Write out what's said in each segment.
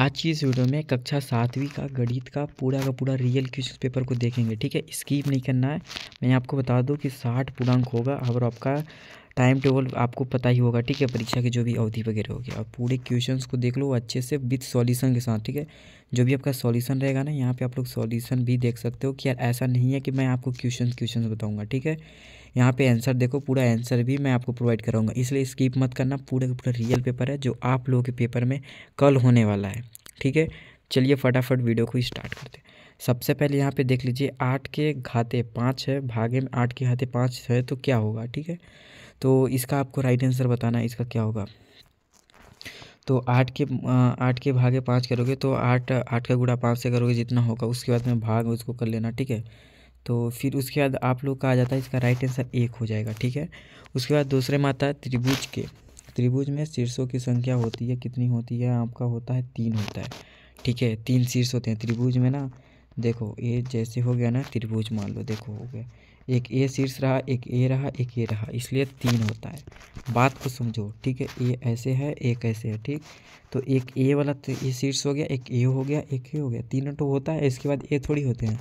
आज की इस वीडियो में कक्षा सातवीं का गणित का पूरा का पूरा रियल क्वेश्चन पेपर को देखेंगे ठीक है स्कीप नहीं करना है मैं आपको बता दूं कि साठ पूर्णांक होगा और आपका टाइम टेबल आपको पता ही होगा ठीक है परीक्षा की जो भी अवधि वगैरह होगी और पूरे क्वेश्चंस को देख लो अच्छे से विथ सॉल्यूशन के साथ ठीक है जो भी आपका सॉल्यूशन रहेगा ना यहाँ पे आप लोग सॉल्यूशन भी देख सकते हो कि यार ऐसा नहीं है कि मैं आपको क्वेश्चन क्वेश्चन बताऊँगा ठीक है यहाँ पे आंसर देखो पूरा आंसर भी मैं आपको प्रोवाइड कराऊंगा इसलिए स्किप मत करना पूरा का पूरा रियल पेपर है जो आप लोगों के पेपर में कल होने वाला है ठीक है चलिए फटाफट वीडियो को स्टार्ट करते हैं सबसे पहले यहाँ पे देख लीजिए आठ के घाते पाँच है भागे में आठ के घाते पाँच है तो क्या होगा ठीक है तो इसका आपको राइट आंसर बताना है इसका क्या होगा तो आठ के आठ के भागे पाँच करोगे तो आठ आठ का गुड़ा पाँच से करोगे जितना होगा उसके बाद में भाग उसको कर लेना ठीक है तो फिर उसके बाद आप लोग का आ जाता है इसका राइट आंसर एक हो जाएगा ठीक है उसके बाद दूसरे में आता है त्रिभुज के त्रिभुज में शीर्षों की संख्या होती है कितनी होती है आपका होता है तीन होता है ठीक है तीन शीर्ष होते हैं त्रिभुज में ना देखो ये जैसे हो गया ना त्रिभुज मान लो देखो हो गया एक ए शीर्ष रहा एक ए रहा एक ए रहा इसलिए तीन होता है बात को समझो ठीक है ए ऐसे है एक ऐसे है ठीक तो एक ए वाला ए शीर्ष हो गया एक ए हो गया एक ए हो गया तीनों तो होता है इसके बाद ए थोड़ी होते हैं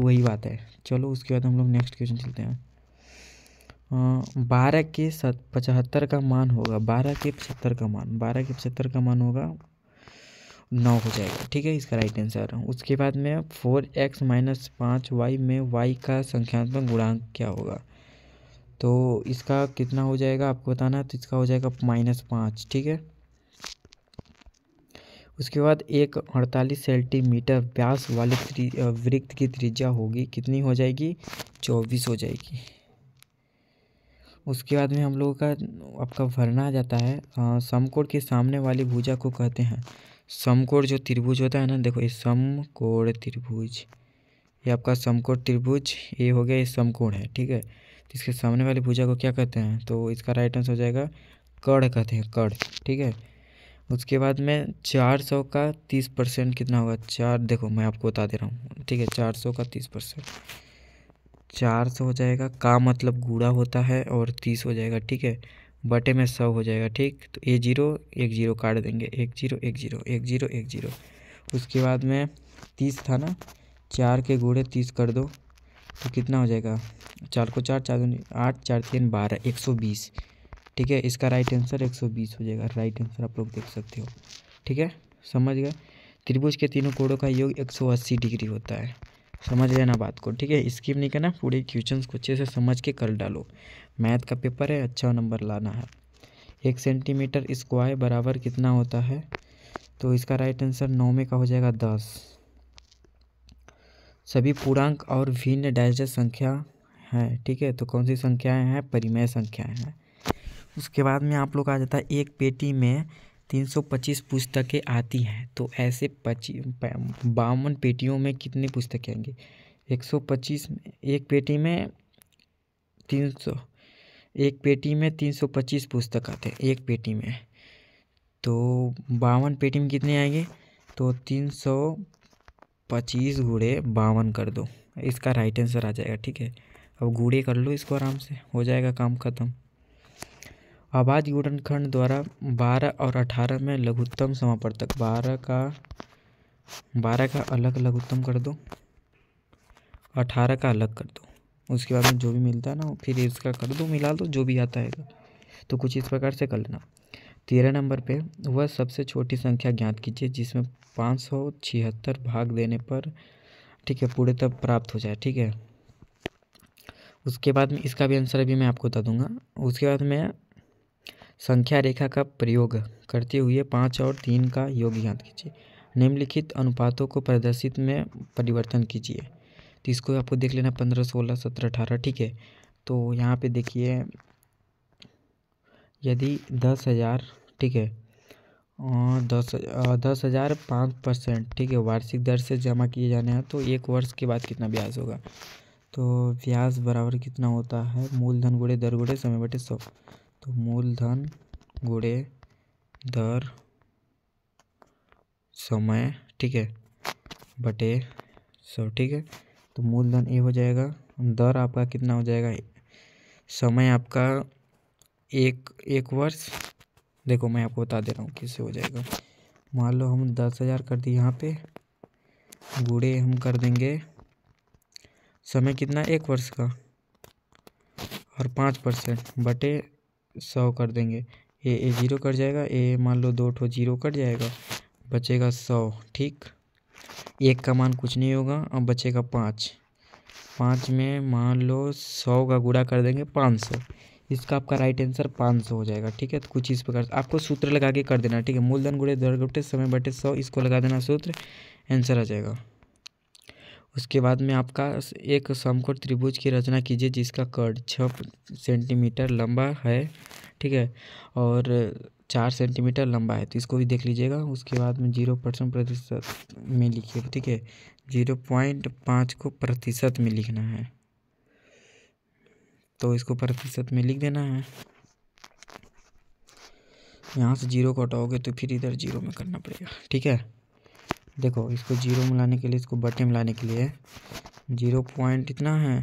तो वही बात है चलो उसके बाद हम लोग नेक्स्ट क्वेश्चन चलते हैं बारह के सत पचहत्तर का मान होगा बारह के पचहत्तर का मान बारह के पचहत्तर का मान होगा नौ हो जाएगा ठीक है इसका राइट आंसर उसके बाद में फोर एक्स माइनस पाँच वाई में वाई का संख्यात्मक गुणांक क्या होगा तो इसका कितना हो जाएगा आपको बताना तो इसका हो जाएगा माइनस पाँच ठीक है उसके बाद एक अड़तालीस सेंटीमीटर व्यास वाले वृत्त की त्रिज्या होगी कितनी हो जाएगी चौबीस हो जाएगी उसके बाद में हम लोगों का आपका भरना आ जाता है समकोण के सामने वाली भुजा को कहते हैं समकोण जो त्रिभुज होता है ना देखो ये समकोण त्रिभुज ये आपका समकोण त्रिभुज ये हो गया ये समकोण है ठीक है तो इसके सामने वाली भुजा को क्या कहते हैं तो इसका राइट आंसर हो जाएगा कड़ कहते हैं कड़ ठीक है उसके बाद में चार सौ का तीस परसेंट कितना होगा चार देखो मैं आपको बता दे रहा हूँ ठीक है चार सौ का तीस परसेंट चार सौ हो जाएगा का मतलब गूड़ा होता है और तीस हो जाएगा ठीक है बटे में सौ हो जाएगा ठीक तो ए जीरो एक जीरो काट देंगे एक जीरो एक जीरो एक जीरो एक जीरो उसके बाद में तीस था ना चार के गूढ़े तीस कर दो तो कितना हो जाएगा चार को चार चार आठ चार तीन बारह एक सौ बीस ठीक है इसका राइट आंसर 120 हो जाएगा राइट आंसर आप लोग देख सकते हो ठीक है समझ गए त्रिभुज के तीनों कोणों का योग 180 डिग्री होता है समझ लेना बात को ठीक है स्किप नहीं करना पूरे क्वेश्चन को अच्छे से समझ के कर डालो मैथ का पेपर है अच्छा नंबर लाना है एक सेंटीमीटर स्क्वायर बराबर कितना होता है तो इसका राइट आंसर नौ में का हो जाएगा दस सभी पूर्णांक और भिन्न डायजेस्ट संख्या है ठीक है तो कौन सी संख्याएं हैं परिमेय संख्याएं हैं उसके बाद में आप लोग आ जाता है एक पेटी में तीन सौ पच्चीस पुस्तकें आती हैं तो ऐसे पची बावन पेटियों में कितनी पुस्तकें आएंगी एक सौ पच्चीस एक पेटी में तीन सौ एक पेटी में तीन सौ पच्चीस पुस्तक आते हैं एक पेटी में तो बावन पेटी में कितने आएंगे तो तीन सौ पच्चीस घूड़े बावन कर दो इसका राइट आंसर आ जाएगा ठीक है अब घूढ़े कर लो इसको आराम से हो जाएगा काम ख़त्म आबाद खंड द्वारा बारह और अठारह में लघुत्तम तक बारह का बारह का अलग लघुत्तम कर दो अठारह का अलग कर दो उसके बाद में जो भी मिलता है ना फिर इसका कर दो मिला दो जो भी आता है तो कुछ इस प्रकार से कर लेना तेरह नंबर पे वह सबसे छोटी संख्या ज्ञात कीजिए जिसमें पाँच सौ छिहत्तर भाग देने पर ठीक है पूरे तब प्राप्त हो जाए ठीक है उसके बाद में इसका भी आंसर अभी मैं आपको बता दूंगा उसके बाद में संख्या रेखा का प्रयोग करते हुए पाँच और तीन का योग ज्ञात कीजिए निम्नलिखित अनुपातों को प्रदर्शित में परिवर्तन कीजिए तो इसको आपको देख लेना पंद्रह सोलह सत्रह अठारह ठीक है तो यहाँ पे देखिए यदि दस हज़ार ठीक है दस दस हज़ार पाँच परसेंट ठीक है वार्षिक दर से जमा किए जाने हैं तो एक वर्ष के बाद कितना ब्याज होगा तो ब्याज बराबर कितना होता है मूलधन गुड़े दर गुड़े समय बटे सौ तो मूलधन गुड़े दर समय ठीक है बटे सौ ठीक है तो मूलधन ए हो जाएगा दर आपका कितना हो जाएगा समय आपका एक एक वर्ष देखो मैं आपको बता दे रहा हूँ किससे हो जाएगा मान लो हम दस हज़ार कर दिए यहाँ पे गुड़े हम कर देंगे समय कितना एक वर्ष का और पाँच परसेंट बटे सौ कर देंगे ए ए ज़ीरो कट जाएगा ए मान लो दो ठो जीरो कट जाएगा बचेगा सौ ठीक एक का मान कुछ नहीं होगा और बचेगा पाँच पाँच में मान लो सौ का गुड़ा कर देंगे पाँच सौ इसका आपका राइट आंसर पाँच सौ हो जाएगा ठीक है तो कुछ इस प्रकार आपको सूत्र लगा के कर देना ठीक है मूलधन गुड़े दर गुटे समय बटे सौ इसको लगा देना सूत्र आंसर आ जाएगा उसके बाद में आपका एक समकोण त्रिभुज की रचना कीजिए जिसका कर्ण छः सेंटीमीटर लंबा है ठीक है और चार सेंटीमीटर लंबा है तो इसको भी देख लीजिएगा उसके बाद में जीरो परसेंट प्रतिशत में लिखिए ठीक है जीरो पॉइंट पाँच को प्रतिशत में लिखना है तो इसको प्रतिशत में लिख देना है यहाँ से जीरो को हटाओगे तो फिर इधर जीरो में करना पड़ेगा ठीक है देखो इसको जीरो में लाने के लिए इसको बटे में लाने के लिए जीरो पॉइंट इतना है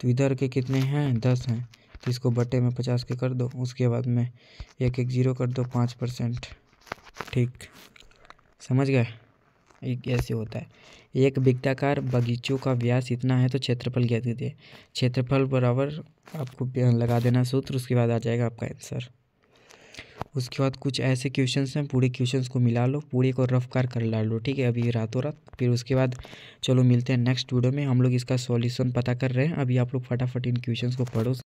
तो इधर के कितने हैं दस हैं तो इसको बटे में पचास के कर दो उसके बाद में एक एक जीरो कर दो पाँच परसेंट ठीक समझ गए एक ऐसे होता है एक वृत्ताकार बगीचों का व्यास इतना है तो क्षेत्रफल ज्ञात कीजिए क्षेत्रफल बराबर आपको लगा देना सूत्र उसके बाद आ जाएगा आपका आंसर उसके बाद कुछ ऐसे क्वेश्चन हैं पूरे क्वेश्चन को मिला लो पूरे को रफ कार कर ला लो ठीक है अभी रातों रात फिर उसके बाद चलो मिलते हैं नेक्स्ट वीडियो में हम लोग इसका सॉल्यूशन पता कर रहे हैं अभी आप लोग फटाफट इन क्वेश्चन को पढ़ो